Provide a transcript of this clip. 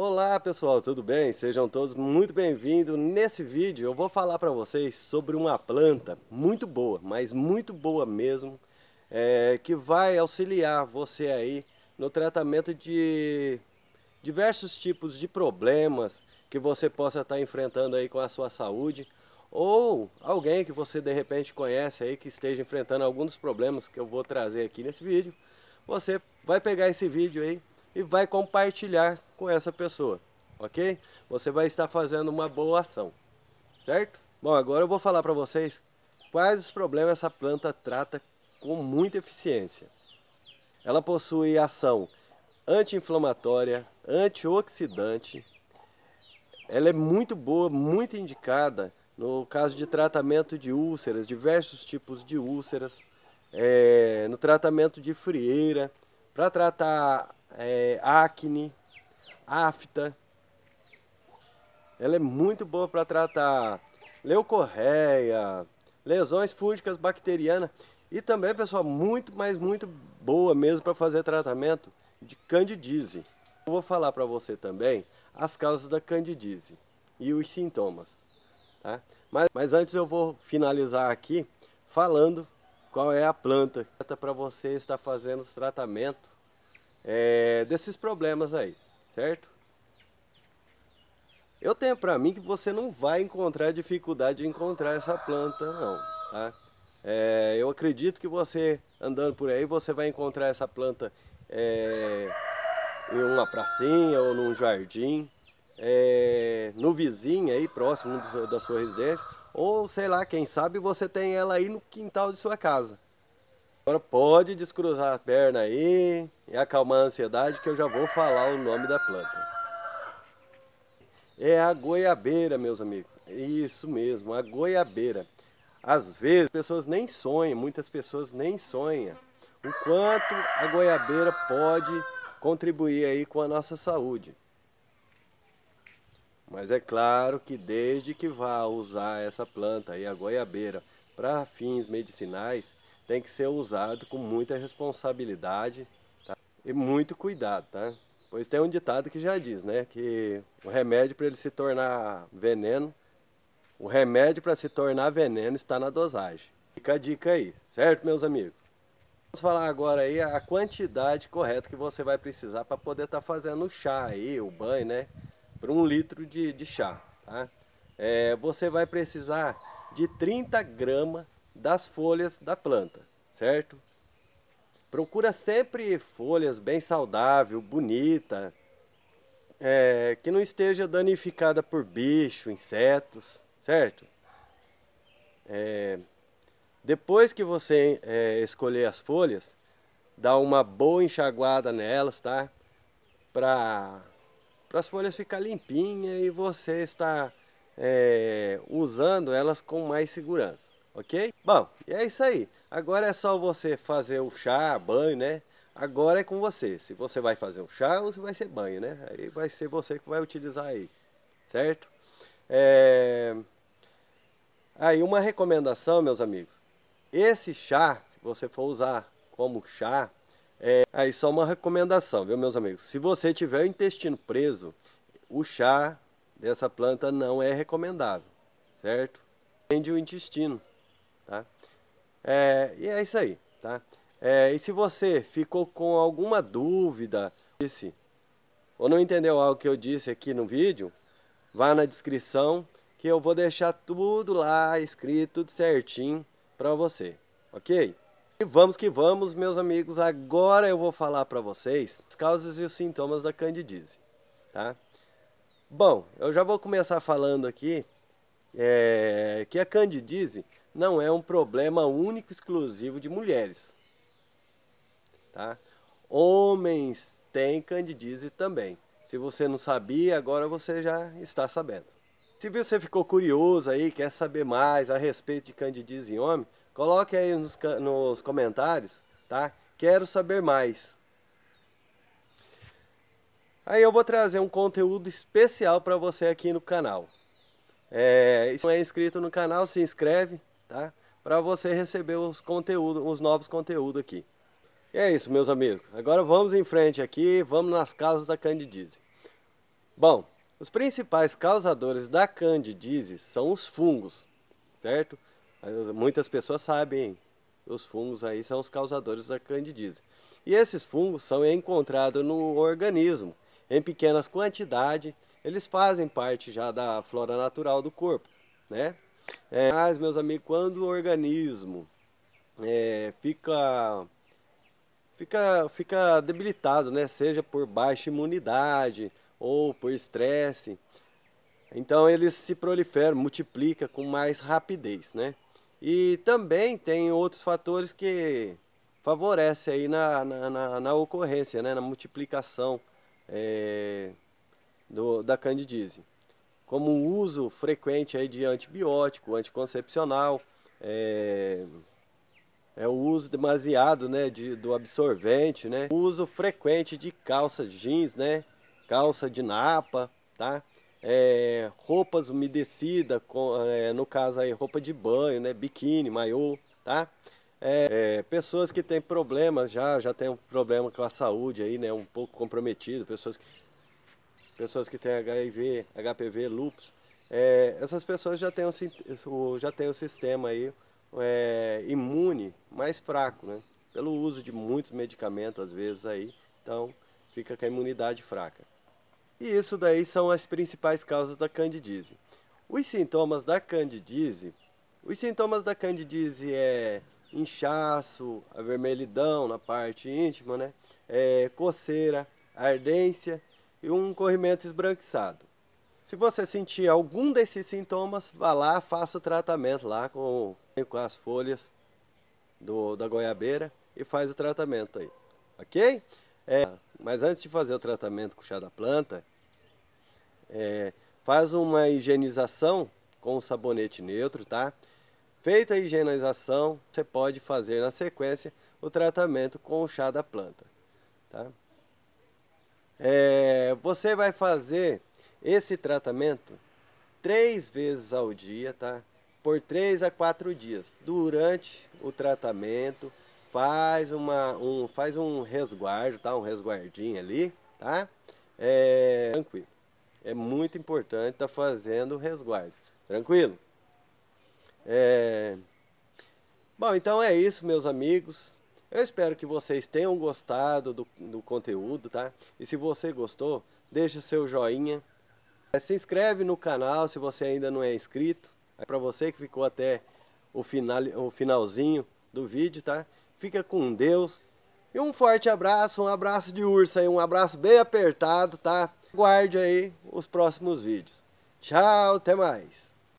Olá pessoal, tudo bem? Sejam todos muito bem-vindos. Nesse vídeo eu vou falar para vocês sobre uma planta muito boa, mas muito boa mesmo, é, que vai auxiliar você aí no tratamento de diversos tipos de problemas que você possa estar tá enfrentando aí com a sua saúde ou alguém que você de repente conhece aí que esteja enfrentando alguns dos problemas que eu vou trazer aqui nesse vídeo. Você vai pegar esse vídeo aí e vai compartilhar com essa pessoa, ok? Você vai estar fazendo uma boa ação, certo? Bom, agora eu vou falar para vocês quais os problemas essa planta trata com muita eficiência. Ela possui ação anti-inflamatória, antioxidante. Ela é muito boa, muito indicada no caso de tratamento de úlceras, diversos tipos de úlceras, é, no tratamento de frieira, para tratar é, acne, afta. Ela é muito boa para tratar leucorreia, lesões fúngicas bacterianas e também, pessoal, muito, mas muito boa mesmo para fazer tratamento de candidíase. Eu vou falar para você também as causas da candidíase e os sintomas. Tá? Mas, mas antes eu vou finalizar aqui falando qual é a planta para você estar fazendo os tratamentos é, desses problemas aí, certo? Eu tenho para mim que você não vai encontrar dificuldade de encontrar essa planta não, tá? É, eu acredito que você andando por aí, você vai encontrar essa planta é, em uma pracinha ou num jardim, é, no vizinho aí, próximo da sua residência, ou sei lá, quem sabe você tem ela aí no quintal de sua casa. Agora pode descruzar a perna aí e acalmar a ansiedade que eu já vou falar o nome da planta. É a goiabeira, meus amigos. Isso mesmo, a goiabeira. Às vezes as pessoas nem sonham, muitas pessoas nem sonham o quanto a goiabeira pode contribuir aí com a nossa saúde. Mas é claro que desde que vá usar essa planta aí, a goiabeira, para fins medicinais, tem que ser usado com muita responsabilidade tá? e muito cuidado, tá? Pois tem um ditado que já diz, né? Que o remédio para ele se tornar veneno, o remédio para se tornar veneno está na dosagem. Fica a dica aí, certo, meus amigos? Vamos falar agora aí a quantidade correta que você vai precisar para poder estar tá fazendo o chá aí, o banho, né? Para um litro de, de chá, tá? É, você vai precisar de 30 gramas das folhas da planta, certo? Procura sempre folhas bem saudável, bonita, é, que não esteja danificada por bicho, insetos, certo? É, depois que você é, escolher as folhas, dá uma boa enxaguada nelas, tá? Para as folhas ficar limpinha e você está é, usando elas com mais segurança ok? Bom, e é isso aí. Agora é só você fazer o chá, banho, né? Agora é com você. Se você vai fazer um chá ou se vai ser banho, né? Aí vai ser você que vai utilizar aí, certo? É... Aí uma recomendação, meus amigos. Esse chá, se você for usar como chá, é... aí só uma recomendação, viu, meus amigos? Se você tiver o intestino preso, o chá dessa planta não é recomendável, certo? Prende o intestino. Tá? É, e é isso aí. Tá? É, e se você ficou com alguma dúvida disse, ou não entendeu algo que eu disse aqui no vídeo, vá na descrição que eu vou deixar tudo lá escrito tudo certinho para você, ok? E vamos que vamos, meus amigos. Agora eu vou falar para vocês as causas e os sintomas da candidíase, tá? Bom, eu já vou começar falando aqui é, que a candidíase não é um problema único exclusivo de mulheres. Tá? Homens têm candidíase também. Se você não sabia, agora você já está sabendo. Se você ficou curioso aí, quer saber mais a respeito de candidíase em homem, coloque aí nos, nos comentários, tá? Quero saber mais. Aí eu vou trazer um conteúdo especial para você aqui no canal. É, se não é inscrito no canal, se inscreve, tá? Para você receber os conteúdos, os novos conteúdos aqui. E é isso, meus amigos. Agora vamos em frente aqui, vamos nas causas da candidíase. Bom, os principais causadores da candidíase são os fungos, certo? Muitas pessoas sabem, os fungos aí são os causadores da candidíase. E esses fungos são encontrados no organismo em pequenas quantidades, eles fazem parte já da flora natural do corpo, né? É, mas, meus amigos, quando o organismo é, fica, fica, fica debilitado, né? seja por baixa imunidade ou por estresse, então eles se proliferam, multiplica com mais rapidez, né? E também tem outros fatores que favorecem aí na, na, na, na ocorrência, né? na multiplicação é, do, da candidíase como o uso frequente aí de antibiótico, anticoncepcional, é, é o uso demasiado né, de, do absorvente, né? O uso frequente de calça jeans, né? Calça de napa, tá? É, roupas umedecidas, é, no caso aí roupa de banho, né? Biquíni, maiô, tá? É, é pessoas que têm problemas já, já tem um problema com a saúde aí, né? Um pouco comprometido, pessoas que pessoas que têm HIV, HPV, lupus, é, essas pessoas já têm o, já têm o sistema aí, é, imune mais fraco, né? Pelo uso de muitos medicamentos às vezes aí, então fica com a imunidade fraca. E isso daí são as principais causas da candidíase. Os sintomas da candidíase, os sintomas da candidíase é inchaço, avermelhidão na parte íntima, né? É, coceira, ardência e um corrimento esbranquiçado. Se você sentir algum desses sintomas, vá lá, faça o tratamento lá com, com as folhas do, da goiabeira e faz o tratamento aí, ok? É, mas antes de fazer o tratamento com o chá da planta, é, faz uma higienização com um sabonete neutro, tá? Feita a higienização, você pode fazer na sequência o tratamento com o chá da planta, tá? É, você vai fazer esse tratamento três vezes ao dia, tá? Por três a quatro dias. Durante o tratamento, faz, uma, um, faz um resguardo, tá? Um resguardinho ali, tá? É, tranquilo. É muito importante estar tá fazendo o resguardo. Tranquilo? É... Bom, então é isso, meus amigos. Eu espero que vocês tenham gostado do, do conteúdo, tá? E se você gostou, deixa seu joinha. É, se inscreve no canal se você ainda não é inscrito. É para você que ficou até o, final, o finalzinho do vídeo, tá? Fica com Deus. E um forte abraço, um abraço de urso aí, um abraço bem apertado, tá? Guarde aí os próximos vídeos. Tchau, até mais.